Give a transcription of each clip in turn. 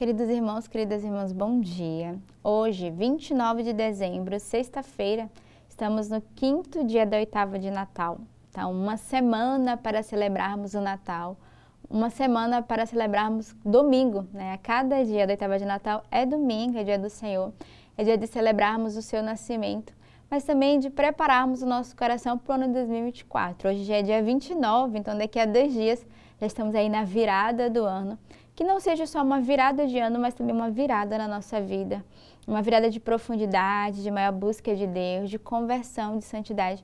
Queridos irmãos, queridas irmãs, bom dia. Hoje, 29 de dezembro, sexta-feira, estamos no quinto dia da oitava de Natal. Então, uma semana para celebrarmos o Natal, uma semana para celebrarmos domingo, né? A cada dia da oitava de Natal é domingo, é dia do Senhor, é dia de celebrarmos o seu nascimento mas também de prepararmos o nosso coração para o ano 2024. Hoje já é dia 29, então daqui a dois dias já estamos aí na virada do ano. Que não seja só uma virada de ano, mas também uma virada na nossa vida. Uma virada de profundidade, de maior busca de Deus, de conversão, de santidade,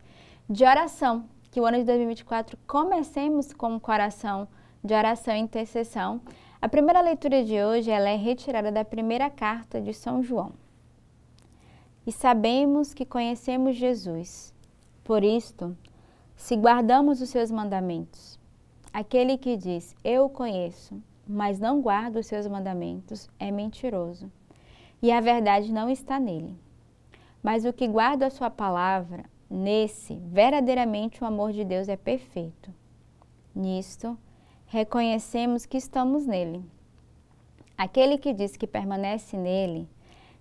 de oração. Que o ano de 2024 comecemos com um coração de oração e intercessão. A primeira leitura de hoje ela é retirada da primeira carta de São João. E sabemos que conhecemos Jesus. Por isto, se guardamos os seus mandamentos. Aquele que diz, eu conheço, mas não guarda os seus mandamentos, é mentiroso, e a verdade não está nele. Mas o que guarda a sua palavra, nesse, verdadeiramente o amor de Deus é perfeito. Nisto, reconhecemos que estamos nele. Aquele que diz que permanece nele,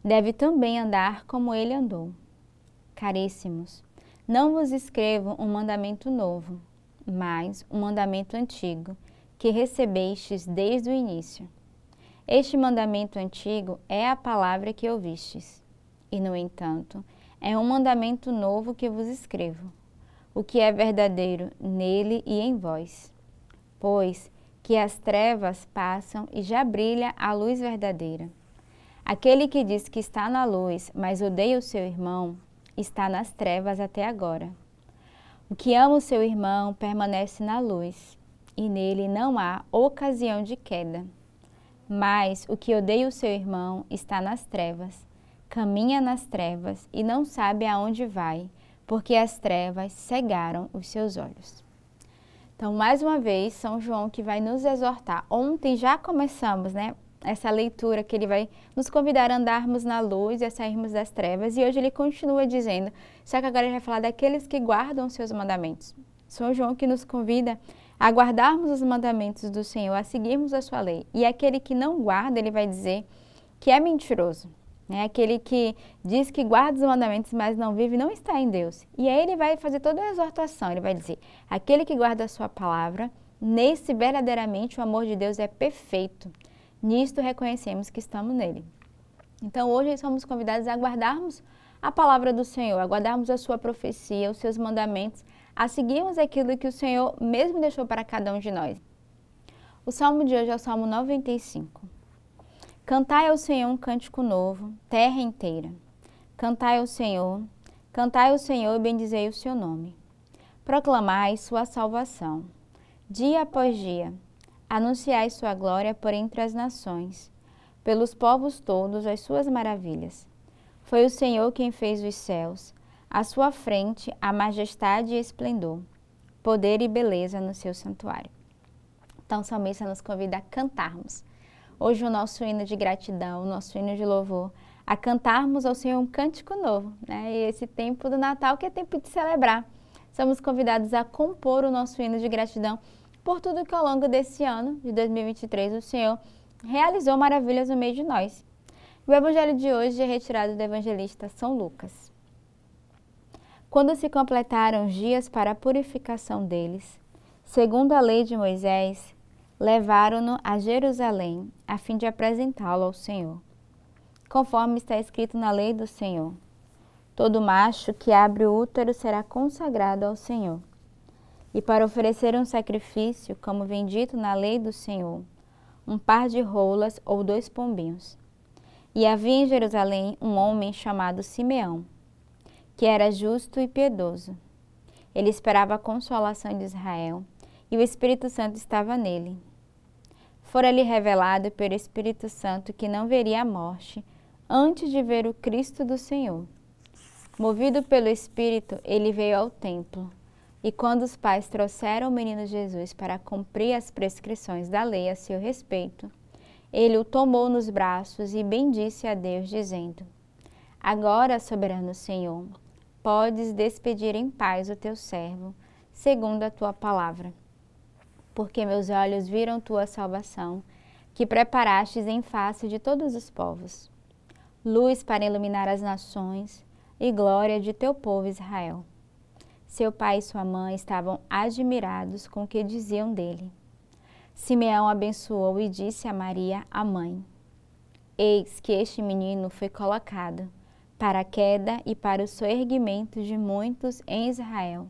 deve também andar como ele andou. Caríssimos, não vos escrevo um mandamento novo mas um mandamento antigo, que recebestes desde o início. Este mandamento antigo é a palavra que ouvistes. E, no entanto, é um mandamento novo que vos escrevo, o que é verdadeiro nele e em vós. Pois que as trevas passam e já brilha a luz verdadeira. Aquele que diz que está na luz, mas odeia o seu irmão, está nas trevas até agora. O que ama o seu irmão permanece na luz, e nele não há ocasião de queda. Mas o que odeia o seu irmão está nas trevas, caminha nas trevas e não sabe aonde vai, porque as trevas cegaram os seus olhos. Então, mais uma vez, São João que vai nos exortar. Ontem já começamos, né? essa leitura que ele vai nos convidar a andarmos na luz e a sairmos das trevas. E hoje ele continua dizendo, só que agora ele vai falar daqueles que guardam os seus mandamentos. São João que nos convida a guardarmos os mandamentos do Senhor, a seguirmos a sua lei. E aquele que não guarda, ele vai dizer que é mentiroso. Né? Aquele que diz que guarda os mandamentos, mas não vive, não está em Deus. E aí ele vai fazer toda a exortação, ele vai dizer, aquele que guarda a sua palavra, nesse verdadeiramente o amor de Deus é perfeito. Nisto reconhecemos que estamos nele. Então hoje somos convidados a aguardarmos a palavra do Senhor, aguardarmos a sua profecia, os seus mandamentos, a seguirmos aquilo que o Senhor mesmo deixou para cada um de nós. O salmo de hoje é o salmo 95. Cantai ao Senhor um cântico novo, terra inteira. Cantai ao Senhor, cantai ao Senhor e bendizei o seu nome. Proclamai sua salvação, dia após dia Anunciai sua glória por entre as nações, pelos povos todos as suas maravilhas. Foi o Senhor quem fez os céus, à sua frente a majestade e esplendor, poder e beleza no seu santuário. Então, o salmista nos convida a cantarmos. Hoje, o nosso hino de gratidão, o nosso hino de louvor, a cantarmos ao Senhor um cântico novo, né? E esse tempo do Natal que é tempo de celebrar. Somos convidados a compor o nosso hino de gratidão por tudo que ao longo desse ano, de 2023, o Senhor realizou maravilhas no meio de nós. O evangelho de hoje é retirado do evangelista São Lucas. Quando se completaram os dias para a purificação deles, segundo a lei de Moisés, levaram-no a Jerusalém, a fim de apresentá-lo ao Senhor. Conforme está escrito na lei do Senhor: Todo macho que abre o útero será consagrado ao Senhor e para oferecer um sacrifício, como vem dito na lei do Senhor, um par de rolas ou dois pombinhos. E havia em Jerusalém um homem chamado Simeão, que era justo e piedoso. Ele esperava a consolação de Israel, e o Espírito Santo estava nele. Fora-lhe revelado pelo Espírito Santo que não veria a morte antes de ver o Cristo do Senhor. Movido pelo Espírito, ele veio ao templo. E quando os pais trouxeram o menino Jesus para cumprir as prescrições da lei a seu respeito, ele o tomou nos braços e bendisse a Deus, dizendo: Agora, soberano Senhor, podes despedir em paz o teu servo, segundo a tua palavra. Porque meus olhos viram tua salvação, que preparastes em face de todos os povos, luz para iluminar as nações e glória de teu povo Israel. Seu pai e sua mãe estavam admirados com o que diziam dele. Simeão abençoou e disse a Maria, a mãe: Eis que este menino foi colocado para a queda e para o soerguimento de muitos em Israel,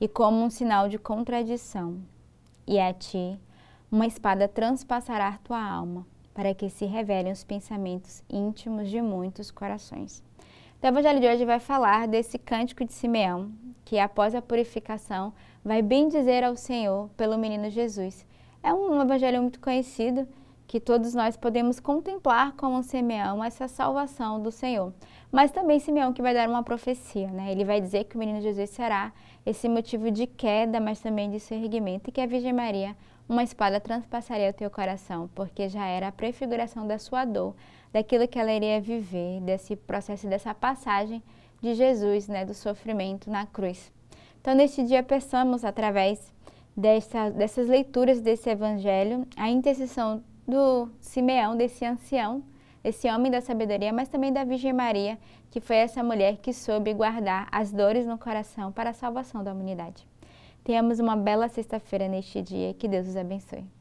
e como um sinal de contradição. E a ti, uma espada transpassará tua alma, para que se revelem os pensamentos íntimos de muitos corações. Então, o Evangelho de hoje vai falar desse cântico de Simeão, que após a purificação vai bendizer ao Senhor pelo menino Jesus. É um evangelho muito conhecido que todos nós podemos contemplar como Simeão essa salvação do Senhor. Mas também Simeão que vai dar uma profecia, né? Ele vai dizer que o menino Jesus será esse motivo de queda, mas também de surgimento, e que a Virgem Maria, uma espada transpassaria o teu coração, porque já era a prefiguração da sua dor, daquilo que ela iria viver, desse processo, dessa passagem de Jesus, né, do sofrimento na cruz. Então, neste dia, peçamos, através dessa, dessas leituras desse Evangelho, a intercessão do Simeão, desse ancião, desse homem da sabedoria, mas também da Virgem Maria, que foi essa mulher que soube guardar as dores no coração para a salvação da humanidade. Tenhamos uma bela sexta-feira neste dia. Que Deus os abençoe.